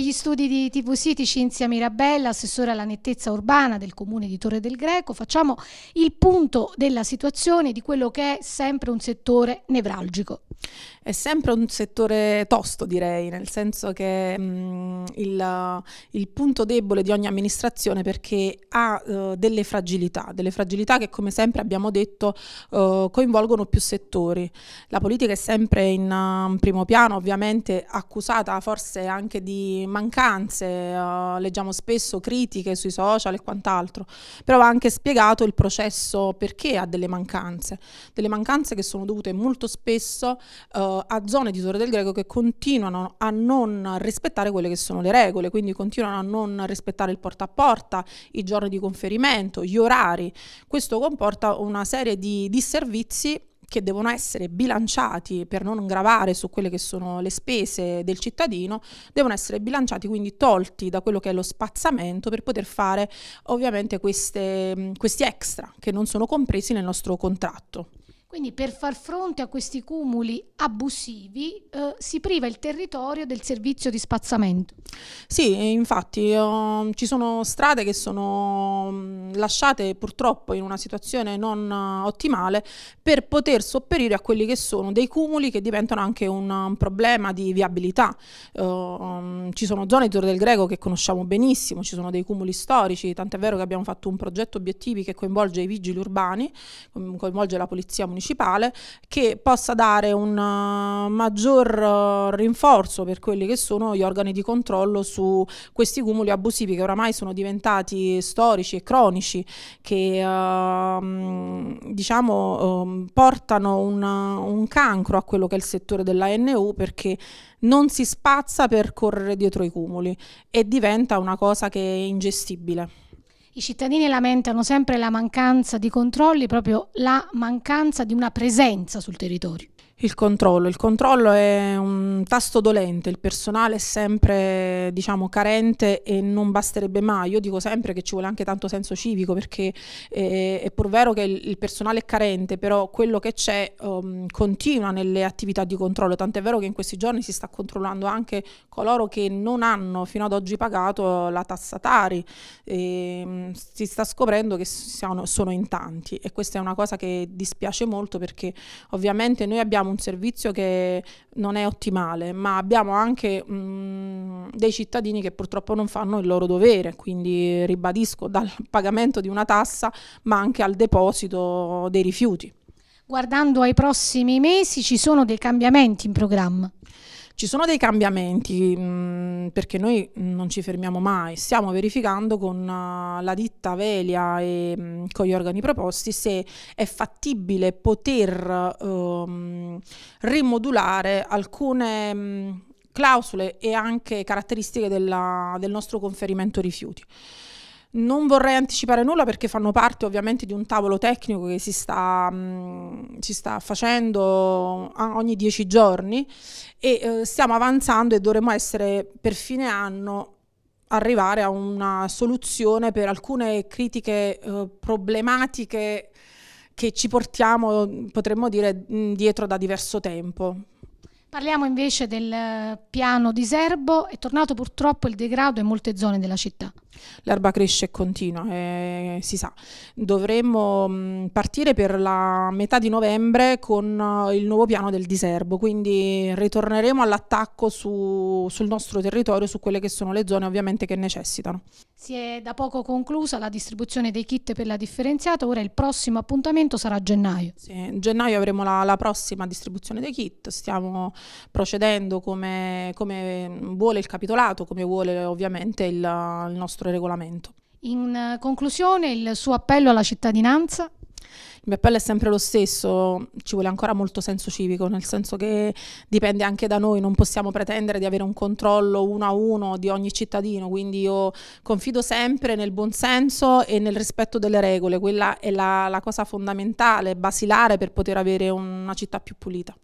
Negli studi di TVC di Cinzia Mirabella, assessore alla nettezza urbana del comune di Torre del Greco, facciamo il punto della situazione di quello che è sempre un settore nevralgico. È sempre un settore tosto direi, nel senso che mh, mm, il, il, punto debole di ogni amministrazione perché ha uh, delle fragilità, delle fragilità che come sempre abbiamo detto uh, coinvolgono più settori. La politica è sempre in uh, primo piano, ovviamente accusata forse anche di mancanze, uh, leggiamo spesso critiche sui social e quant'altro, però va anche spiegato il processo perché ha delle mancanze, delle mancanze che sono dovute molto spesso uh, a zone di Torre del Greco che continuano a non rispettare quelle che sono le regole, quindi continuano a non rispettare il porta a porta, i giorni di conferimento, gli orari. Questo comporta una serie di disservizi che devono essere bilanciati per non gravare su quelle che sono le spese del cittadino, devono essere bilanciati, quindi tolti da quello che è lo spazzamento per poter fare ovviamente queste, questi extra che non sono compresi nel nostro contratto. Quindi per far fronte a questi cumuli abusivi eh, si priva il territorio del servizio di spazzamento. Sì, infatti um, ci sono strade che sono um, lasciate purtroppo in una situazione non uh, ottimale per poter sopperire a quelli che sono dei cumuli che diventano anche un, un mm, problema di viabilità. Uh, um, ci sono zone di Torre del Greco che conosciamo benissimo, ci sono dei cumuli storici, tant'è vero che abbiamo fatto un progetto obiettivi che coinvolge i vigili urbani, coinvolge la polizia municipale, municipale che possa dare un uh, maggior uh, rinforzo per quelli che sono gli organi di controllo su questi cumuli abusivi che oramai sono diventati storici e cronici, che uh, diciamo um, portano un, un cancro a quello che è il settore dell'ANU perché non si spazza per correre dietro i cumuli e diventa una cosa che è ingestibile. I cittadini lamentano sempre la mancanza di controlli, proprio la mancanza di una presenza sul territorio. Il controllo. Il controllo è un tasto dolente, il personale è sempre diciamo, carente e non basterebbe mai. Io dico sempre che ci vuole anche tanto senso civico perché eh, è pur vero che il, il, personale è carente, però quello che c'è um, continua nelle attività di controllo, tant'è vero che in questi giorni si sta controllando anche coloro che non hanno fino ad oggi pagato la tassa Tari. E, um, si sta scoprendo che siano, sono in tanti e questa è una cosa che dispiace molto perché ovviamente noi abbiamo un servizio che non è ottimale, ma abbiamo anche mh, mm, dei cittadini che purtroppo non fanno il loro dovere, quindi ribadisco dal pagamento di una tassa ma anche al deposito dei rifiuti. Guardando ai prossimi mesi ci sono dei cambiamenti in programma? Ci sono dei cambiamenti mh, mm, perché noi non ci fermiamo mai, stiamo verificando con uh, la ditta Velia e mh, mm, con gli organi proposti se è fattibile poter uh, rimodulare alcune mh, mm, clausole e anche caratteristiche della, del nostro conferimento rifiuti. Non vorrei anticipare nulla perché fanno parte ovviamente di un tavolo tecnico che si sta, mh, mm, si sta facendo ah, ogni dieci giorni e eh, stiamo avanzando e dovremo essere per fine anno arrivare a una soluzione per alcune critiche eh, problematiche che ci portiamo, potremmo dire, mm, dietro da diverso tempo. Parliamo invece del eh, piano di Serbo, è tornato purtroppo il degrado in molte zone della città l'erba cresce e continua, eh, si sa. Dovremmo mm, partire per la metà di novembre con eh, il nuovo piano del diserbo, quindi ritorneremo all'attacco su, sul nostro territorio, su quelle che sono le zone ovviamente che necessitano. Si è da poco conclusa la distribuzione dei kit per la differenziata, ora il prossimo appuntamento sarà a gennaio. Sì, in gennaio avremo la, la, prossima distribuzione dei kit, stiamo procedendo come, come vuole il capitolato, come vuole ovviamente il, il nostro nostro regolamento. In eh, conclusione, il suo appello alla cittadinanza? Il mio appello è sempre lo stesso, ci vuole ancora molto senso civico, nel senso che dipende anche da noi, non possiamo pretendere di avere un controllo uno a uno di ogni cittadino, quindi io confido sempre nel buon senso e nel rispetto delle regole, quella è la, la cosa fondamentale, basilare per poter avere una città più pulita.